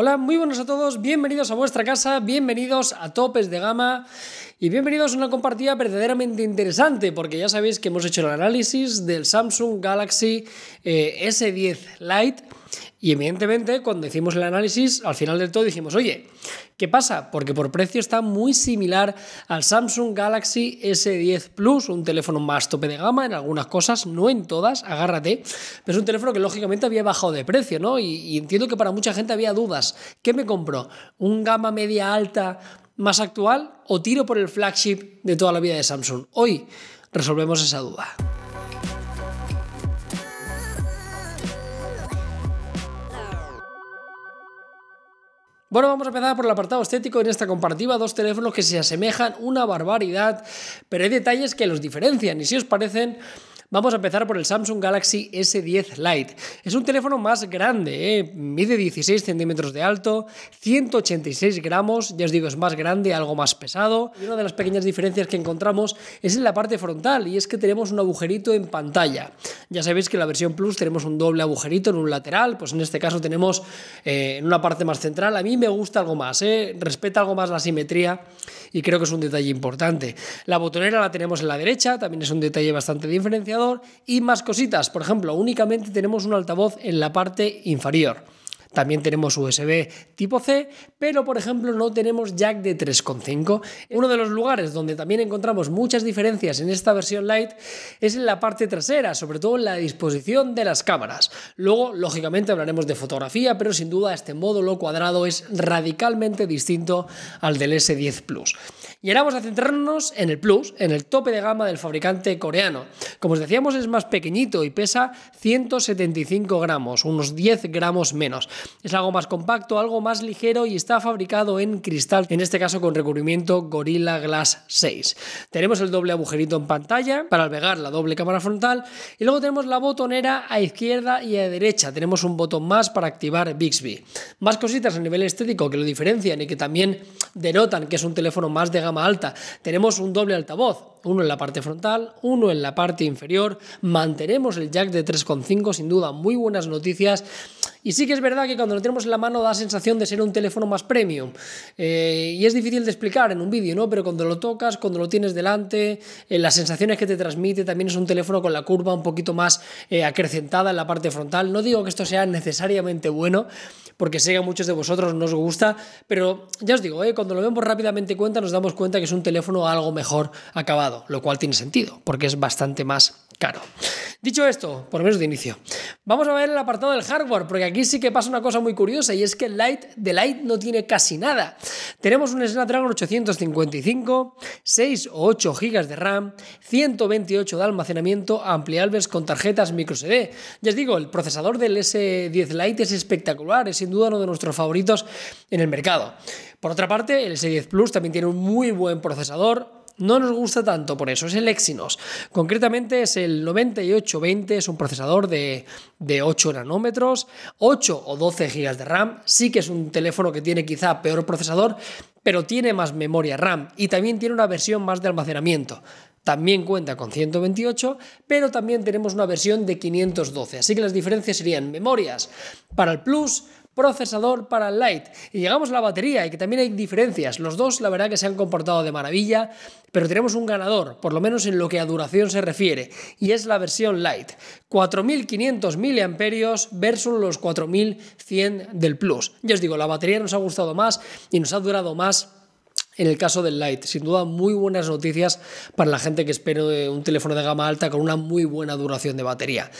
Hola, muy buenos a todos, bienvenidos a vuestra casa, bienvenidos a Topes de Gama y bienvenidos a una compartida verdaderamente interesante porque ya sabéis que hemos hecho el análisis del Samsung Galaxy eh, S10 Lite y evidentemente, cuando hicimos el análisis, al final del todo dijimos, oye, ¿qué pasa? Porque por precio está muy similar al Samsung Galaxy S10 Plus, un teléfono más tope de gama en algunas cosas, no en todas, agárrate, pero es un teléfono que lógicamente había bajado de precio, ¿no? Y, y entiendo que para mucha gente había dudas. ¿Qué me compro? ¿Un gama media alta más actual o tiro por el flagship de toda la vida de Samsung? Hoy resolvemos esa duda. Bueno, vamos a empezar por el apartado estético. En esta comparativa, dos teléfonos que se asemejan una barbaridad, pero hay detalles que los diferencian y si os parecen, Vamos a empezar por el Samsung Galaxy S10 Lite. Es un teléfono más grande, ¿eh? mide 16 centímetros de alto, 186 gramos, ya os digo, es más grande, algo más pesado. Y una de las pequeñas diferencias que encontramos es en la parte frontal y es que tenemos un agujerito en pantalla. Ya sabéis que en la versión Plus tenemos un doble agujerito en un lateral, pues en este caso tenemos eh, en una parte más central. A mí me gusta algo más, ¿eh? respeta algo más la simetría y creo que es un detalle importante. La botonera la tenemos en la derecha, también es un detalle bastante diferenciado y más cositas. Por ejemplo, únicamente tenemos un altavoz en la parte inferior. También tenemos USB tipo C, pero por ejemplo no tenemos jack de 3.5. Uno de los lugares donde también encontramos muchas diferencias en esta versión Lite es en la parte trasera, sobre todo en la disposición de las cámaras. Luego, lógicamente, hablaremos de fotografía, pero sin duda este módulo cuadrado es radicalmente distinto al del S10 Plus. Y ahora vamos a centrarnos en el Plus, en el tope de gama del fabricante coreano. Como os decíamos, es más pequeñito y pesa 175 gramos, unos 10 gramos menos. Es algo más compacto, algo más ligero y está fabricado en cristal, en este caso con recubrimiento Gorilla Glass 6. Tenemos el doble agujerito en pantalla para albergar la doble cámara frontal y luego tenemos la botonera a izquierda y a derecha. Tenemos un botón más para activar Bixby. Más cositas a nivel estético que lo diferencian y que también denotan que es un teléfono más de gama alta. Tenemos un doble altavoz, uno en la parte frontal, uno en la parte inferior. Mantenemos el jack de 3,5, sin duda, muy buenas noticias. Y sí que es verdad que cuando lo tenemos en la mano da sensación de ser un teléfono más premium. Eh, y es difícil de explicar en un vídeo, ¿no? Pero cuando lo tocas, cuando lo tienes delante, eh, las sensaciones que te transmite, también es un teléfono con la curva un poquito más eh, acrecentada en la parte frontal. No digo que esto sea necesariamente bueno, porque sé que a muchos de vosotros no os gusta, pero ya os digo, cuando cuando lo vemos rápidamente cuenta nos damos cuenta que es un teléfono algo mejor acabado, lo cual tiene sentido, porque es bastante más caro. Dicho esto, por lo menos de inicio, vamos a ver el apartado del hardware, porque aquí sí que pasa una cosa muy curiosa y es que el Lite de Lite no tiene casi nada. Tenemos un Snapdragon 855, 6 o 8 GB de RAM, 128 de almacenamiento ampliables con tarjetas microSD. Ya os digo, el procesador del S10 Lite es espectacular, es sin duda uno de nuestros favoritos en el mercado. Por otra parte, el S10 Plus también tiene un muy buen procesador, no nos gusta tanto por eso, es el Exynos. Concretamente es el 9820, es un procesador de, 8 nanómetros, 8 o 12 GB de RAM. Sí que es un teléfono que tiene quizá peor procesador, pero tiene más memoria RAM y también tiene una versión más de almacenamiento. También cuenta con 128, pero también tenemos una versión de 512. Así que las diferencias serían memorias para el Plus procesador para el Lite. Y llegamos a la batería y que también hay diferencias. Los dos la verdad que se han comportado de maravilla, pero tenemos un ganador, por lo menos en lo que a duración se refiere, y es la versión Lite. 4.500 mAh versus los 4.100 del Plus. Ya os digo, la batería nos ha gustado más y nos ha durado más en el caso del Lite. Sin duda, muy buenas noticias para la gente que espera un teléfono de gama alta con una muy buena duración de batería.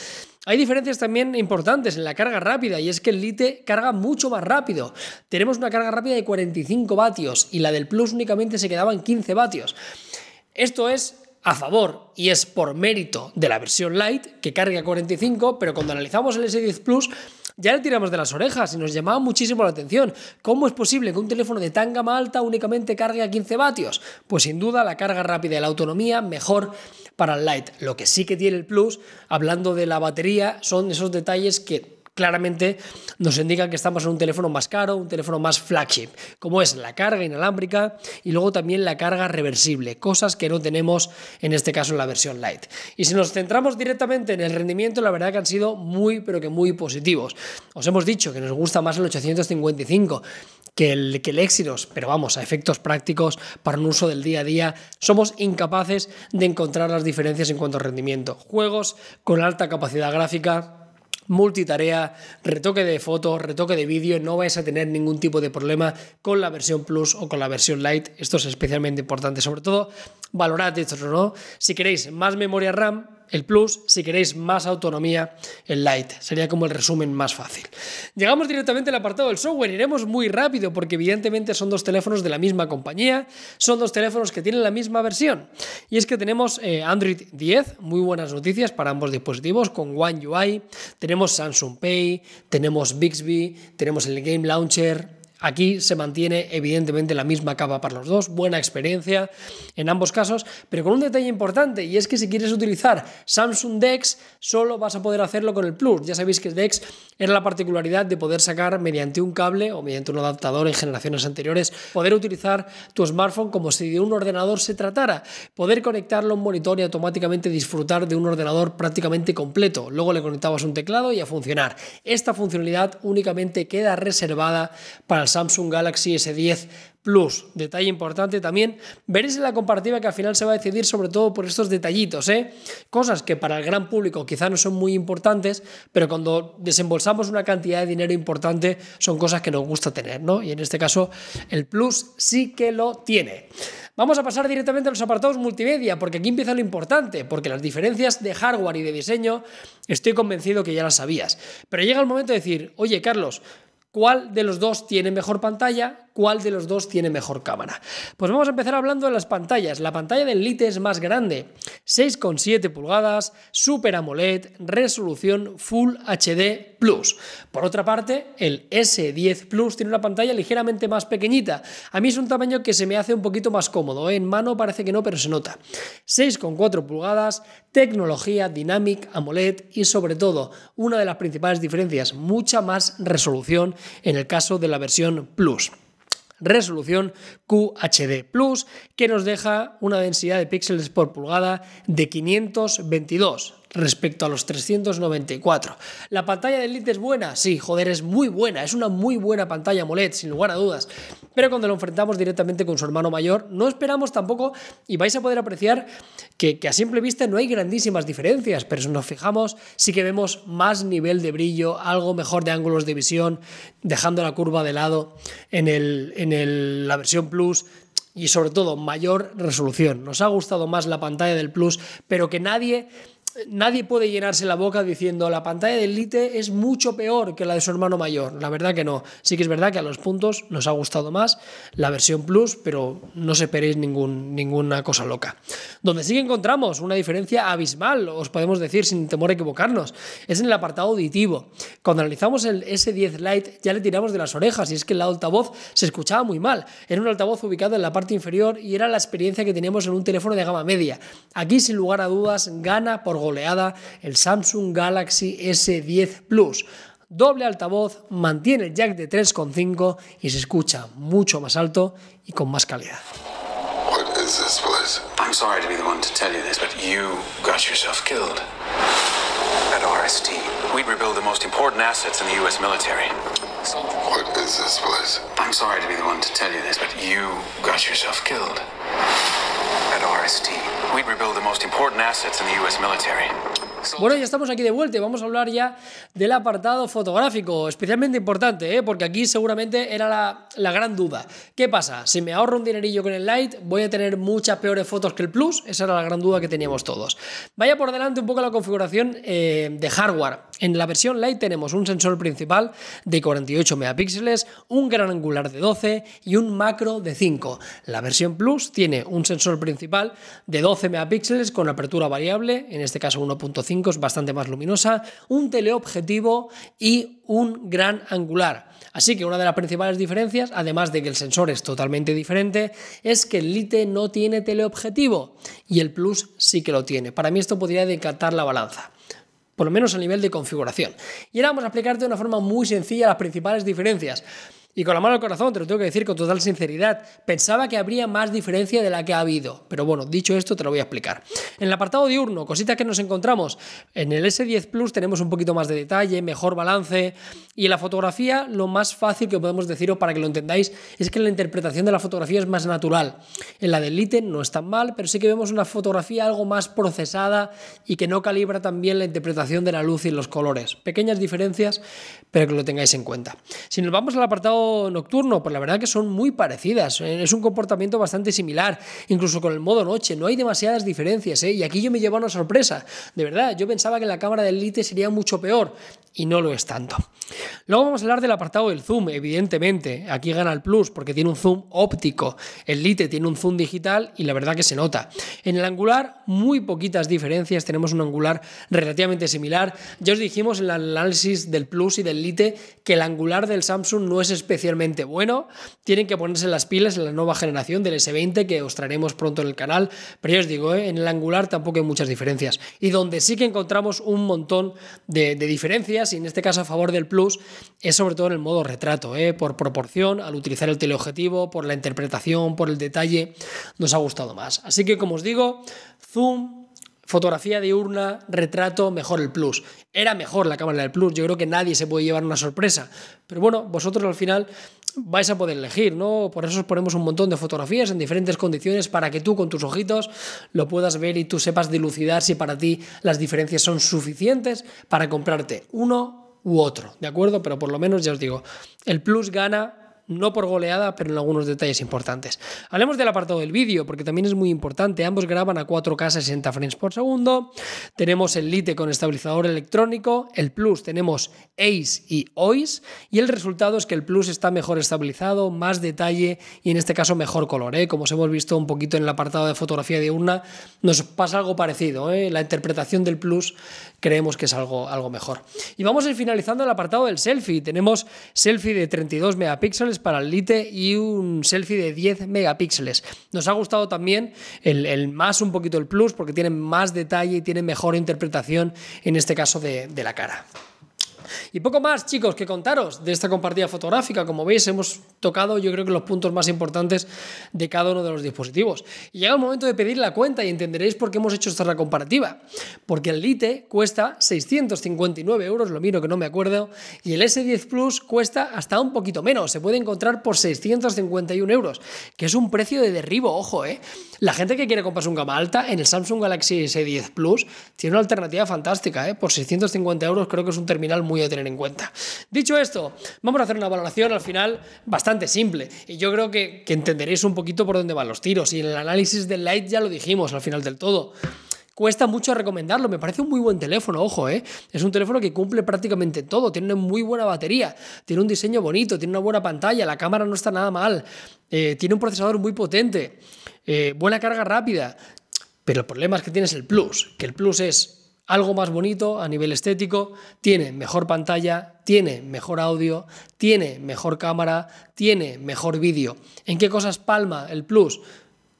Hay diferencias también importantes en la carga rápida y es que el Lite carga mucho más rápido. Tenemos una carga rápida de 45 vatios y la del Plus únicamente se quedaba en 15 vatios. Esto es a favor y es por mérito de la versión Lite que carga 45, pero cuando analizamos el S10 Plus ya le tiramos de las orejas y nos llamaba muchísimo la atención. ¿Cómo es posible que un teléfono de tan gama alta únicamente cargue a 15 vatios? Pues sin duda la carga rápida y la autonomía mejor para el Lite. Lo que sí que tiene el Plus, hablando de la batería, son esos detalles que claramente nos indica que estamos en un teléfono más caro, un teléfono más flagship, como es la carga inalámbrica y luego también la carga reversible, cosas que no tenemos en este caso en la versión Lite. Y si nos centramos directamente en el rendimiento, la verdad que han sido muy, pero que muy positivos. Os hemos dicho que nos gusta más el 855 que el, que el Exynos, pero vamos, a efectos prácticos para un uso del día a día, somos incapaces de encontrar las diferencias en cuanto a rendimiento. Juegos con alta capacidad gráfica, multitarea, retoque de fotos, retoque de vídeo, no vais a tener ningún tipo de problema con la versión Plus o con la versión Lite. Esto es especialmente importante, sobre todo valorad esto, ¿no? Si queréis más memoria RAM, el Plus, si queréis más autonomía, el Lite. Sería como el resumen más fácil. Llegamos directamente al apartado del software, iremos muy rápido porque evidentemente son dos teléfonos de la misma compañía, son dos teléfonos que tienen la misma versión. Y es que tenemos eh, Android 10, muy buenas noticias para ambos dispositivos, con One UI, tenemos Samsung Pay, tenemos Bixby, tenemos el Game Launcher, Aquí se mantiene evidentemente la misma capa para los dos, buena experiencia en ambos casos, pero con un detalle importante y es que si quieres utilizar Samsung DeX solo vas a poder hacerlo con el Plus. Ya sabéis que DeX era la particularidad de poder sacar mediante un cable o mediante un adaptador en generaciones anteriores, poder utilizar tu smartphone como si de un ordenador se tratara, poder conectarlo a un monitor y automáticamente disfrutar de un ordenador prácticamente completo. Luego le conectabas un teclado y a funcionar. Esta funcionalidad únicamente queda reservada para el Samsung Galaxy S10 Plus. Detalle importante también. Veréis en la comparativa que al final se va a decidir sobre todo por estos detallitos, ¿eh? Cosas que para el gran público quizá no son muy importantes, pero cuando desembolsamos una cantidad de dinero importante son cosas que nos gusta tener, ¿no? Y en este caso el Plus sí que lo tiene. Vamos a pasar directamente a los apartados multimedia, porque aquí empieza lo importante, porque las diferencias de hardware y de diseño estoy convencido que ya las sabías. Pero llega el momento de decir, oye Carlos, cuál de los dos tiene mejor pantalla, cuál de los dos tiene mejor cámara. Pues vamos a empezar hablando de las pantallas. La pantalla del Lite es más grande, 6,7 pulgadas, Super AMOLED, resolución Full HD Plus. Por otra parte, el S10 Plus tiene una pantalla ligeramente más pequeñita. A mí es un tamaño que se me hace un poquito más cómodo. ¿eh? En mano parece que no, pero se nota. 6,4 pulgadas, tecnología Dynamic AMOLED y sobre todo, una de las principales diferencias, mucha más resolución en el caso de la versión Plus resolución QHD Plus, que nos deja una densidad de píxeles por pulgada de 522 respecto a los 394. ¿La pantalla del Elite es buena? Sí, joder, es muy buena, es una muy buena pantalla AMOLED, sin lugar a dudas. Pero cuando lo enfrentamos directamente con su hermano mayor, no esperamos tampoco, y vais a poder apreciar que, a simple vista no hay grandísimas diferencias, pero si nos fijamos, sí que vemos más nivel de brillo, algo mejor de ángulos de visión, dejando la curva de lado en, el, en la versión Plus y sobre todo mayor resolución. Nos ha gustado más la pantalla del Plus, pero que nadie nadie puede llenarse la boca diciendo la pantalla del Lite es mucho peor que la de su hermano mayor. La verdad que no. Sí que es verdad que a los puntos nos ha gustado más la versión Plus, pero no os esperéis ningún, ninguna cosa loca. Donde sí que encontramos una diferencia abismal, os podemos decir sin temor a equivocarnos, es en el apartado auditivo. Cuando analizamos el S10 Lite ya le tiramos de las orejas y es que el altavoz se escuchaba muy mal. Era un altavoz ubicado en la parte inferior y era la experiencia que teníamos en un teléfono de gama media. Aquí sin lugar a dudas gana por goleada el Samsung Galaxy S10 Plus doble altavoz, mantiene el jack de 3,5 y se escucha mucho más alto y con más calidad. ¿Qué es este lugar? I'm sorry to be the one to tell you this, but you got yourself killed at RST. We rebuild the most important assets in the U.S. military. What is this place? I'm sorry to be the one to tell you this, but you got yourself killed At RST, we'd rebuild the most important assets in the U.S. military. Bueno, ya estamos aquí de vuelta y vamos a hablar ya del apartado fotográfico, especialmente importante, ¿eh? porque aquí seguramente era la, gran duda. ¿Qué pasa? Si me ahorro un dinerillo con el Lite, voy a tener muchas peores fotos que el Plus. Esa era la gran duda que teníamos todos. Vaya por delante un poco la configuración eh, de hardware. En la versión Lite tenemos un sensor principal de 48 megapíxeles, un gran angular de 12 y un macro de 5. La versión Plus tiene un sensor principal de 12 megapíxeles con apertura variable, en este caso 1.5 es bastante más luminosa, un teleobjetivo y un gran angular. Así que una de las principales diferencias, además de que el sensor es totalmente diferente, es que el Lite no tiene teleobjetivo y el Plus sí que lo tiene. Para mí esto podría decatar la balanza por lo menos a nivel de configuración. Y ahora vamos a explicarte de una forma muy sencilla las principales diferencias. Y con la mano al corazón, te lo tengo que decir con total sinceridad, pensaba que habría más diferencia de la que ha habido. Pero bueno, dicho esto, te lo voy a explicar. En el apartado diurno, cositas que nos encontramos. En el S10 Plus tenemos un poquito más de detalle, mejor balance. Y en la fotografía, lo más fácil que podemos deciros para que lo entendáis es que la interpretación de la fotografía es más natural. En la del ítem no es tan mal, pero sí que vemos una fotografía algo más procesada y que no calibra tan bien la interpretación de la luz y los colores. Pequeñas diferencias, pero que lo tengáis en cuenta. Si nos vamos al apartado nocturno, pues la verdad que son muy parecidas, eh, es un comportamiento bastante similar, incluso con el modo noche, no hay demasiadas diferencias, eh, y aquí yo me llevo una sorpresa, de verdad, yo pensaba que la cámara del Lite sería mucho peor, y no lo es tanto. Luego vamos a hablar del apartado del zoom, evidentemente, aquí gana el Plus, porque tiene un zoom óptico, el Lite tiene un zoom digital, y la verdad que se nota. En el angular, muy poquitas diferencias, tenemos un angular relativamente similar, ya os dijimos en el análisis del Plus y del Lite que el angular del Samsung no es especialmente bueno. Tienen que ponerse las pilas en la nueva generación del S20 que os traeremos pronto en el canal. Pero ya os digo, ¿eh? en el angular tampoco hay muchas diferencias. Y donde sí que encontramos un montón de, diferencias, y en este caso a favor del Plus, es sobre todo en el modo retrato, ¿eh? por proporción, al utilizar el teleobjetivo, por la interpretación, por el detalle, nos ha gustado más. Así que como os digo, zoom, fotografía diurna, retrato, mejor el Plus. Era mejor la cámara del Plus, yo creo que nadie se puede llevar una sorpresa. Pero bueno, vosotros al final vais a poder elegir, ¿no? Por eso os ponemos un montón de fotografías en diferentes condiciones para que tú con tus ojitos lo puedas ver y tú sepas dilucidar si para ti las diferencias son suficientes para comprarte uno u otro, ¿de acuerdo? Pero por lo menos ya os digo, el Plus gana no por goleada, pero en algunos detalles importantes. Hablemos del apartado del vídeo, porque también es muy importante. Ambos graban a 4K 60 frames por segundo. Tenemos el Lite con estabilizador electrónico, el Plus tenemos Ace y OIS, y el resultado es que el Plus está mejor estabilizado, más detalle y en este caso mejor color. ¿eh? Como os hemos visto un poquito en el apartado de fotografía de urna, nos pasa algo parecido. ¿eh? La interpretación del Plus creemos que es algo, algo mejor. Y vamos a ir finalizando el apartado del selfie. Tenemos selfie de 32 megapíxeles para el Lite y un selfie de 10 megapíxeles. Nos ha gustado también el, más, un poquito el plus, porque tiene más detalle y tiene mejor interpretación en este caso de la cara. Y poco más, chicos, que contaros de esta compartida fotográfica. Como veis, hemos tocado yo creo que los puntos más importantes de cada uno de los dispositivos. Y llega el momento de pedir la cuenta y entenderéis por qué hemos hecho esta comparativa. Porque el Lite cuesta 659 euros, lo miro que no me acuerdo, y el S10 Plus cuesta hasta un poquito menos. Se puede encontrar por 651 euros, que es un precio de derribo, ojo, ¿eh? La gente que quiere comprarse un gama alta en el Samsung Galaxy S10 Plus tiene una alternativa fantástica, ¿eh? Por 650 euros creo que es un terminal muy de tener en cuenta. Dicho esto, vamos a hacer una valoración al final bastante simple y yo creo que, entenderéis un poquito por dónde van los tiros y en el análisis del Light ya lo dijimos al final del todo cuesta mucho recomendarlo. Me parece un muy buen teléfono, ojo, ¿eh? Es un teléfono que cumple prácticamente todo. Tiene una muy buena batería, tiene un diseño bonito, tiene una buena pantalla, la cámara no está nada mal, eh, tiene un procesador muy potente, eh, buena carga rápida. Pero el problema es que tienes el Plus, que el Plus es algo más bonito a nivel estético, tiene mejor pantalla, tiene mejor audio, tiene mejor cámara, tiene mejor vídeo. ¿En qué cosas palma el Plus?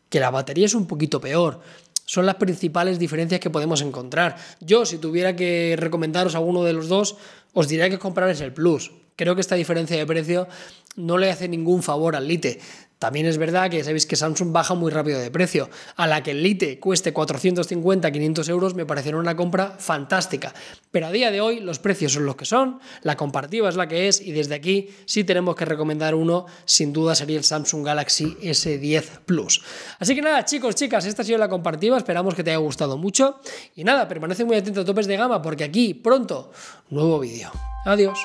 Que la batería es un poquito peor. Son las principales diferencias que podemos encontrar. Yo, si tuviera que recomendaros alguno de los dos, os diría que es el Plus. Creo que esta diferencia de precio no le hace ningún favor al Lite. También es verdad que sabéis que Samsung baja muy rápido de precio. A la que el Lite cueste 450, 500 euros me pareció una compra fantástica. Pero a día de hoy los precios son los que son, la comparativa es la que es y desde aquí si tenemos que recomendar uno, sin duda sería el Samsung Galaxy S10 Plus. Así que nada, chicos, chicas, esta ha sido la comparativa, esperamos que te haya gustado mucho y nada, permanece muy atento a topes de gama porque aquí pronto nuevo vídeo. Adiós.